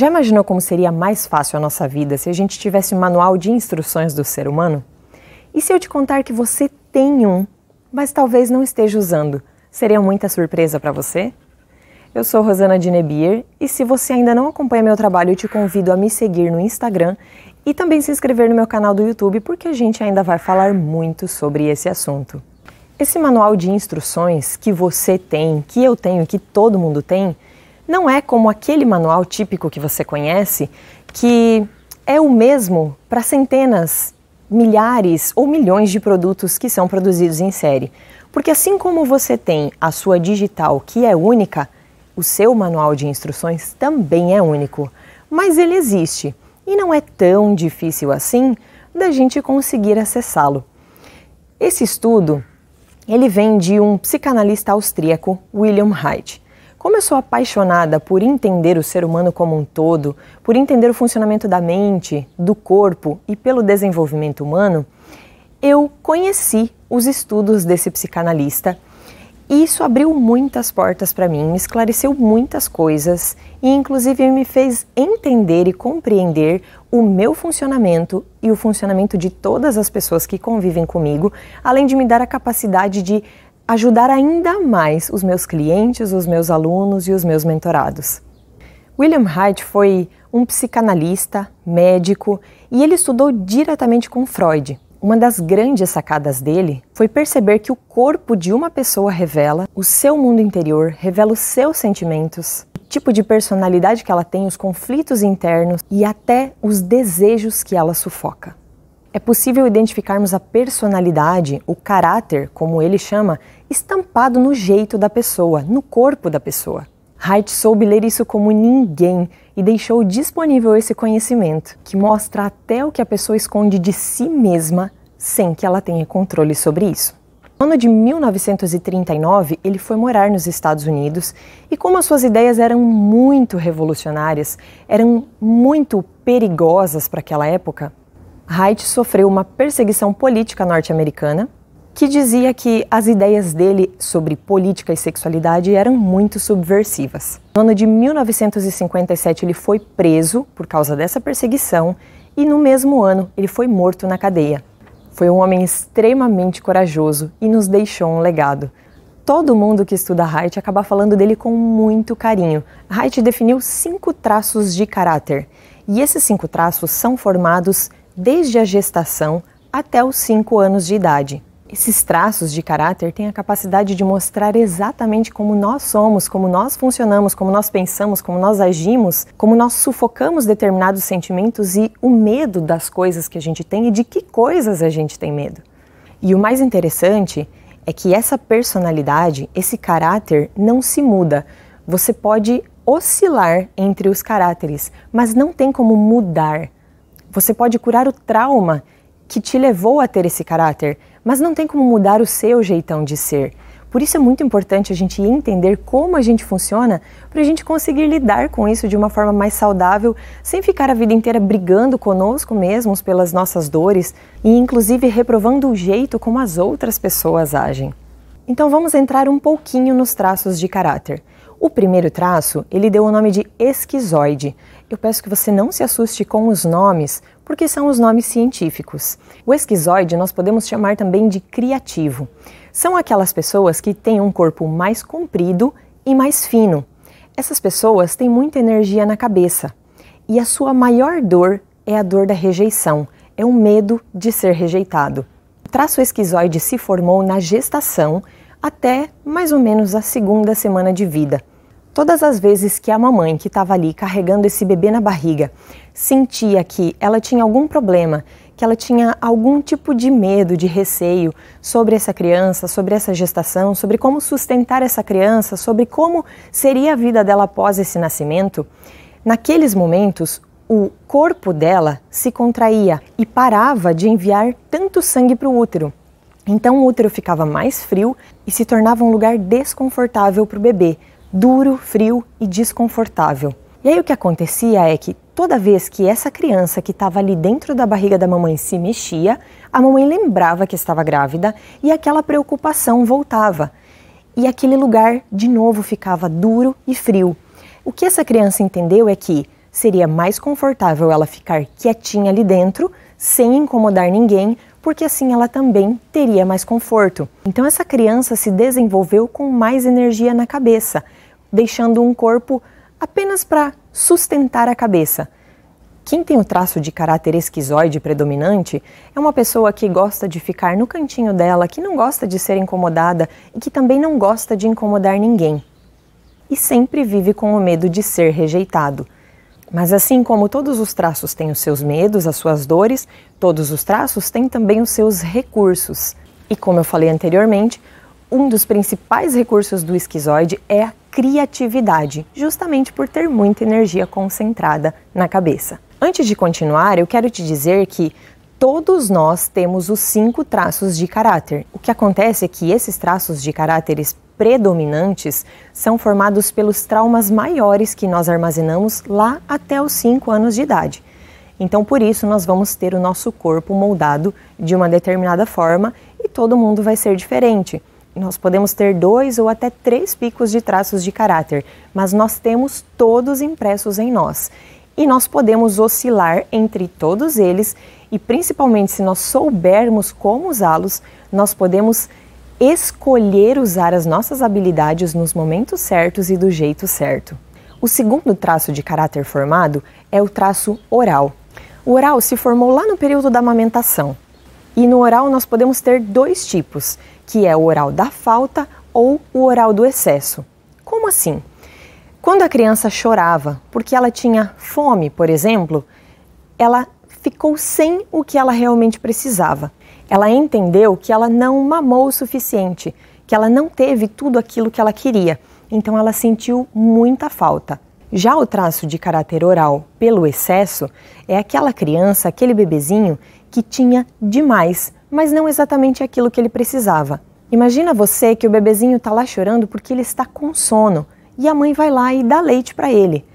Já imaginou como seria mais fácil a nossa vida se a gente tivesse um manual de instruções do ser humano? E se eu te contar que você tem um, mas talvez não esteja usando? Seria muita surpresa para você? Eu sou Rosana Dinebier e se você ainda não acompanha meu trabalho, eu te convido a me seguir no Instagram e também se inscrever no meu canal do YouTube, porque a gente ainda vai falar muito sobre esse assunto. Esse manual de instruções que você tem, que eu tenho, que todo mundo tem, não é como aquele manual típico que você conhece, que é o mesmo para centenas, milhares ou milhões de produtos que são produzidos em série. Porque assim como você tem a sua digital que é única, o seu manual de instruções também é único. Mas ele existe e não é tão difícil assim da gente conseguir acessá-lo. Esse estudo ele vem de um psicanalista austríaco, William Hyde. Como eu sou apaixonada por entender o ser humano como um todo, por entender o funcionamento da mente, do corpo e pelo desenvolvimento humano, eu conheci os estudos desse psicanalista e isso abriu muitas portas para mim, me esclareceu muitas coisas e, inclusive, me fez entender e compreender o meu funcionamento e o funcionamento de todas as pessoas que convivem comigo, além de me dar a capacidade de ajudar ainda mais os meus clientes, os meus alunos e os meus mentorados. William Hyde foi um psicanalista, médico e ele estudou diretamente com Freud. Uma das grandes sacadas dele foi perceber que o corpo de uma pessoa revela o seu mundo interior, revela os seus sentimentos, o tipo de personalidade que ela tem, os conflitos internos e até os desejos que ela sufoca. É possível identificarmos a personalidade, o caráter, como ele chama, estampado no jeito da pessoa, no corpo da pessoa. Haidt soube ler isso como ninguém e deixou disponível esse conhecimento, que mostra até o que a pessoa esconde de si mesma sem que ela tenha controle sobre isso. No ano de 1939, ele foi morar nos Estados Unidos e, como as suas ideias eram muito revolucionárias, eram muito perigosas para aquela época, Haidt sofreu uma perseguição política norte-americana que dizia que as ideias dele sobre política e sexualidade eram muito subversivas. No ano de 1957, ele foi preso por causa dessa perseguição e, no mesmo ano, ele foi morto na cadeia. Foi um homem extremamente corajoso e nos deixou um legado. Todo mundo que estuda Haidt acaba falando dele com muito carinho. Haidt definiu cinco traços de caráter, e esses cinco traços são formados desde a gestação até os 5 anos de idade. Esses traços de caráter têm a capacidade de mostrar exatamente como nós somos, como nós funcionamos, como nós pensamos, como nós agimos, como nós sufocamos determinados sentimentos e o medo das coisas que a gente tem e de que coisas a gente tem medo. E o mais interessante é que essa personalidade, esse caráter, não se muda. Você pode oscilar entre os caráteres, mas não tem como mudar você pode curar o trauma que te levou a ter esse caráter, mas não tem como mudar o seu jeitão de ser. Por isso é muito importante a gente entender como a gente funciona para a gente conseguir lidar com isso de uma forma mais saudável, sem ficar a vida inteira brigando conosco mesmos pelas nossas dores e, inclusive, reprovando o jeito como as outras pessoas agem. Então vamos entrar um pouquinho nos traços de caráter. O primeiro traço, ele deu o nome de esquizoide. Eu peço que você não se assuste com os nomes, porque são os nomes científicos. O esquizoide nós podemos chamar também de criativo. São aquelas pessoas que têm um corpo mais comprido e mais fino. Essas pessoas têm muita energia na cabeça. E a sua maior dor é a dor da rejeição, é o medo de ser rejeitado. O traço esquizoide se formou na gestação até mais ou menos a segunda semana de vida. Todas as vezes que a mamãe que estava ali carregando esse bebê na barriga sentia que ela tinha algum problema, que ela tinha algum tipo de medo, de receio sobre essa criança, sobre essa gestação, sobre como sustentar essa criança, sobre como seria a vida dela após esse nascimento, naqueles momentos o corpo dela se contraía e parava de enviar tanto sangue para o útero. Então o útero ficava mais frio e se tornava um lugar desconfortável para o bebê, duro, frio e desconfortável. E aí o que acontecia é que toda vez que essa criança que estava ali dentro da barriga da mamãe se mexia, a mamãe lembrava que estava grávida e aquela preocupação voltava. E aquele lugar de novo ficava duro e frio. O que essa criança entendeu é que seria mais confortável ela ficar quietinha ali dentro, sem incomodar ninguém, porque assim ela também teria mais conforto. Então essa criança se desenvolveu com mais energia na cabeça, deixando um corpo apenas para sustentar a cabeça. Quem tem o traço de caráter esquizoide predominante é uma pessoa que gosta de ficar no cantinho dela, que não gosta de ser incomodada e que também não gosta de incomodar ninguém. E sempre vive com o medo de ser rejeitado. Mas assim como todos os traços têm os seus medos, as suas dores, todos os traços têm também os seus recursos. E como eu falei anteriormente, um dos principais recursos do esquizoide é a criatividade, justamente por ter muita energia concentrada na cabeça. Antes de continuar, eu quero te dizer que todos nós temos os cinco traços de caráter. O que acontece é que esses traços de caráteres predominantes são formados pelos traumas maiores que nós armazenamos lá até os 5 anos de idade. Então, por isso, nós vamos ter o nosso corpo moldado de uma determinada forma e todo mundo vai ser diferente. Nós podemos ter dois ou até três picos de traços de caráter, mas nós temos todos impressos em nós. E nós podemos oscilar entre todos eles, e principalmente se nós soubermos como usá-los, nós podemos escolher usar as nossas habilidades nos momentos certos e do jeito certo. O segundo traço de caráter formado é o traço oral. O oral se formou lá no período da amamentação. E no oral nós podemos ter dois tipos, que é o oral da falta ou o oral do excesso. Como assim? Quando a criança chorava porque ela tinha fome, por exemplo, ela ficou sem o que ela realmente precisava. Ela entendeu que ela não mamou o suficiente, que ela não teve tudo aquilo que ela queria, então ela sentiu muita falta. Já o traço de caráter oral pelo excesso é aquela criança, aquele bebezinho que tinha demais, mas não exatamente aquilo que ele precisava. Imagina você que o bebezinho está lá chorando porque ele está com sono e a mãe vai lá e dá leite para ele.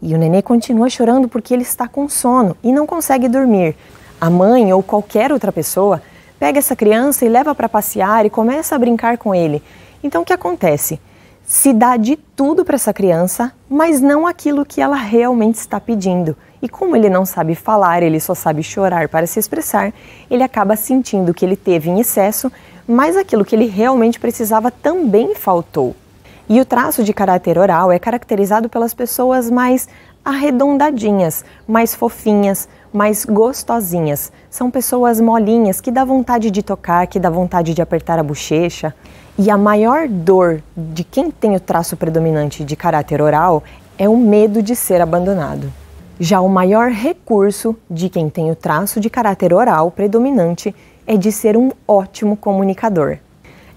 E o nenê continua chorando porque ele está com sono e não consegue dormir. A mãe ou qualquer outra pessoa pega essa criança e leva para passear e começa a brincar com ele. Então o que acontece? Se dá de tudo para essa criança, mas não aquilo que ela realmente está pedindo. E como ele não sabe falar, ele só sabe chorar para se expressar, ele acaba sentindo que ele teve em excesso, mas aquilo que ele realmente precisava também faltou. E o traço de caráter oral é caracterizado pelas pessoas mais arredondadinhas, mais fofinhas, mas gostosinhas. São pessoas molinhas que dá vontade de tocar, que dá vontade de apertar a bochecha. E a maior dor de quem tem o traço predominante de caráter oral é o medo de ser abandonado. Já o maior recurso de quem tem o traço de caráter oral predominante é de ser um ótimo comunicador.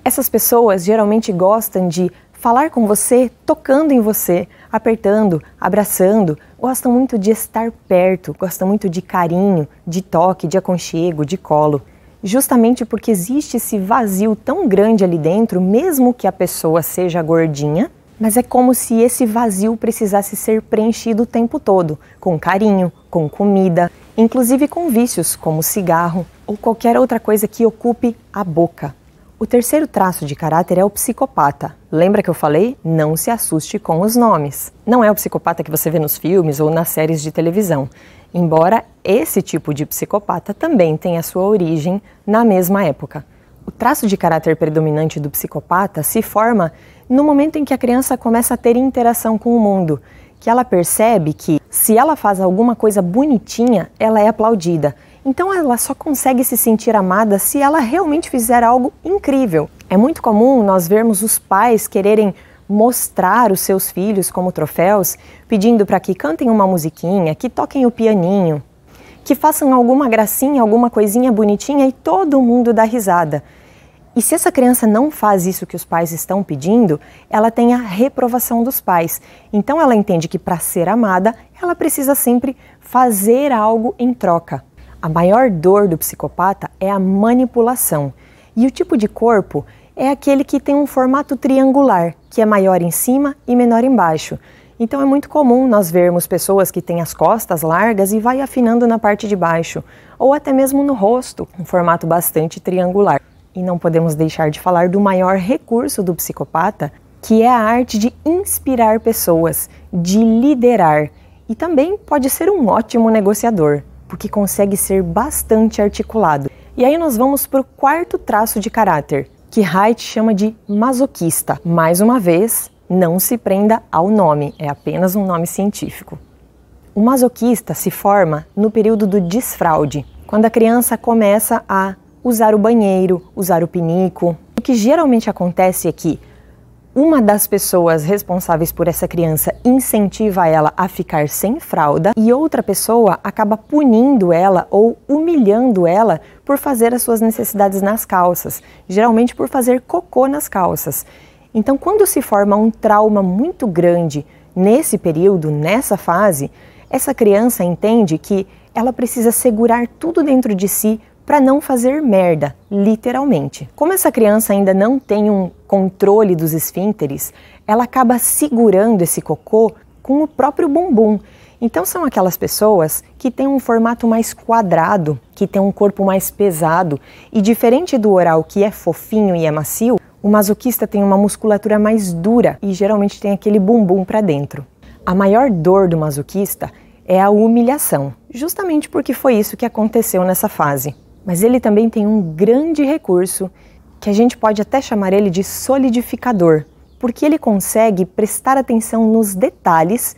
Essas pessoas geralmente gostam de falar com você, tocando em você, apertando, abraçando. Gostam muito de estar perto, gostam muito de carinho, de toque, de aconchego, de colo. Justamente porque existe esse vazio tão grande ali dentro, mesmo que a pessoa seja gordinha, mas é como se esse vazio precisasse ser preenchido o tempo todo, com carinho, com comida, inclusive com vícios como cigarro ou qualquer outra coisa que ocupe a boca. O terceiro traço de caráter é o psicopata. Lembra que eu falei? Não se assuste com os nomes. Não é o psicopata que você vê nos filmes ou nas séries de televisão. Embora esse tipo de psicopata também tenha sua origem na mesma época. O traço de caráter predominante do psicopata se forma no momento em que a criança começa a ter interação com o mundo, que ela percebe que se ela faz alguma coisa bonitinha, ela é aplaudida então ela só consegue se sentir amada se ela realmente fizer algo incrível. É muito comum nós vermos os pais quererem mostrar os seus filhos como troféus, pedindo para que cantem uma musiquinha, que toquem o pianinho, que façam alguma gracinha, alguma coisinha bonitinha e todo mundo dá risada. E se essa criança não faz isso que os pais estão pedindo, ela tem a reprovação dos pais. Então ela entende que para ser amada, ela precisa sempre fazer algo em troca. A maior dor do psicopata é a manipulação. E o tipo de corpo é aquele que tem um formato triangular, que é maior em cima e menor embaixo. Então é muito comum nós vermos pessoas que têm as costas largas e vai afinando na parte de baixo, ou até mesmo no rosto, um formato bastante triangular. E não podemos deixar de falar do maior recurso do psicopata, que é a arte de inspirar pessoas, de liderar, e também pode ser um ótimo negociador corpo que consegue ser bastante articulado. E aí nós vamos para o quarto traço de caráter, que Haidt chama de masoquista. Mais uma vez, não se prenda ao nome, é apenas um nome científico. O masoquista se forma no período do desfraude, quando a criança começa a usar o banheiro, usar o pinico. O que geralmente acontece é que uma das pessoas responsáveis por essa criança incentiva ela a ficar sem fralda e outra pessoa acaba punindo ela ou humilhando ela por fazer as suas necessidades nas calças, geralmente por fazer cocô nas calças. Então, quando se forma um trauma muito grande nesse período, nessa fase, essa criança entende que ela precisa segurar tudo dentro de si para não fazer merda, literalmente. Como essa criança ainda não tem um controle dos esfínteres, ela acaba segurando esse cocô com o próprio bumbum. Então são aquelas pessoas que têm um formato mais quadrado, que têm um corpo mais pesado e diferente do oral que é fofinho e é macio, o masoquista tem uma musculatura mais dura e geralmente tem aquele bumbum para dentro. A maior dor do masoquista é a humilhação, justamente porque foi isso que aconteceu nessa fase. Mas ele também tem um grande recurso que a gente pode até chamar ele de solidificador, porque ele consegue prestar atenção nos detalhes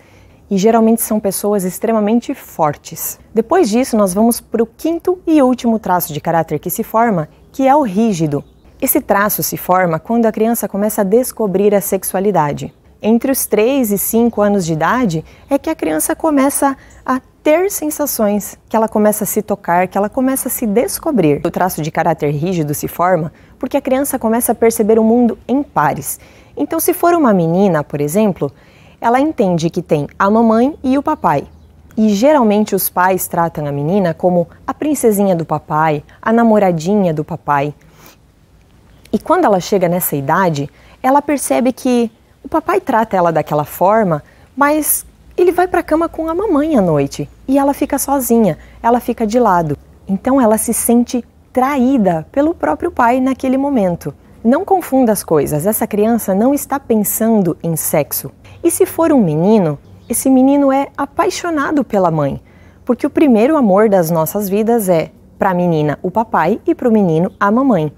e geralmente são pessoas extremamente fortes. Depois disso, nós vamos para o quinto e último traço de caráter que se forma, que é o rígido. Esse traço se forma quando a criança começa a descobrir a sexualidade. Entre os 3 e 5 anos de idade é que a criança começa a ter sensações, que ela começa a se tocar, que ela começa a se descobrir. O traço de caráter rígido se forma porque a criança começa a perceber o mundo em pares. Então, se for uma menina, por exemplo, ela entende que tem a mamãe e o papai. E geralmente os pais tratam a menina como a princesinha do papai, a namoradinha do papai. E quando ela chega nessa idade, ela percebe que o papai trata ela daquela forma, mas ele vai para a cama com a mamãe à noite e ela fica sozinha, ela fica de lado. Então ela se sente traída pelo próprio pai naquele momento. Não confunda as coisas, essa criança não está pensando em sexo. E se for um menino, esse menino é apaixonado pela mãe, porque o primeiro amor das nossas vidas é para a menina o papai e para o menino a mamãe.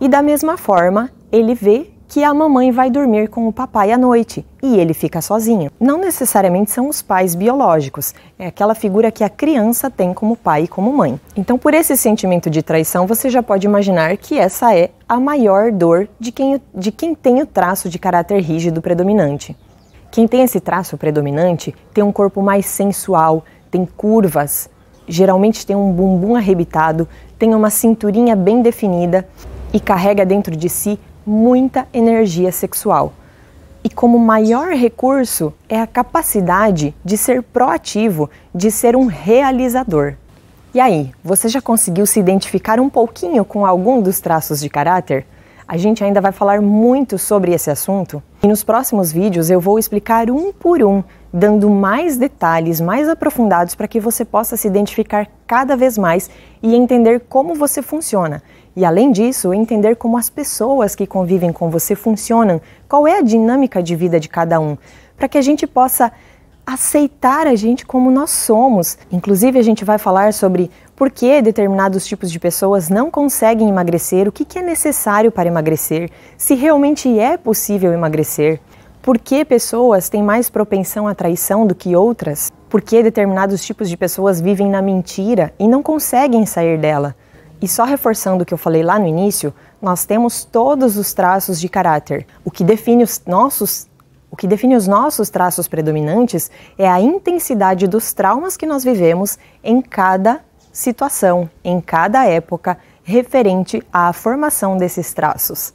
E da mesma forma, ele vê que a mamãe vai dormir com o papai à noite e ele fica sozinho. Não necessariamente são os pais biológicos, é aquela figura que a criança tem como pai e como mãe. Então, por esse sentimento de traição, você já pode imaginar que essa é a maior dor de quem, de quem tem o traço de caráter rígido predominante. Quem tem esse traço predominante tem um corpo mais sensual, tem curvas, geralmente tem um bumbum arrebitado, tem uma cinturinha bem definida e carrega dentro de si muita energia sexual. E como maior recurso é a capacidade de ser proativo, de ser um realizador. E aí, você já conseguiu se identificar um pouquinho com algum dos traços de caráter? A gente ainda vai falar muito sobre esse assunto. E nos próximos vídeos eu vou explicar um por um, dando mais detalhes, mais aprofundados para que você possa se identificar cada vez mais e entender como você funciona. E além disso, entender como as pessoas que convivem com você funcionam, qual é a dinâmica de vida de cada um, para que a gente possa aceitar a gente como nós somos. Inclusive, a gente vai falar sobre por que determinados tipos de pessoas não conseguem emagrecer, o que, é necessário para emagrecer, se realmente é possível emagrecer, por que pessoas têm mais propensão à traição do que outras, por que determinados tipos de pessoas vivem na mentira e não conseguem sair dela. E só reforçando o que eu falei lá no início, nós temos todos os traços de caráter. O que define os nossos o que define os nossos traços predominantes é a intensidade dos traumas que nós vivemos em cada situação em cada época referente à formação desses traços.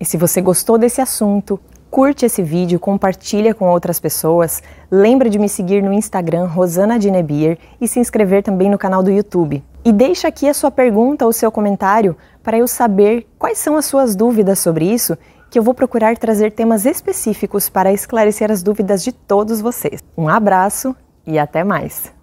E se você gostou desse assunto, curte esse vídeo, compartilha com outras pessoas, lembra de me seguir no Instagram Rosana Dinebier e se inscrever também no canal do YouTube. E deixa aqui a sua pergunta ou seu comentário para eu saber quais são as suas dúvidas sobre isso, que eu vou procurar trazer temas específicos para esclarecer as dúvidas de todos vocês. Um abraço e até mais!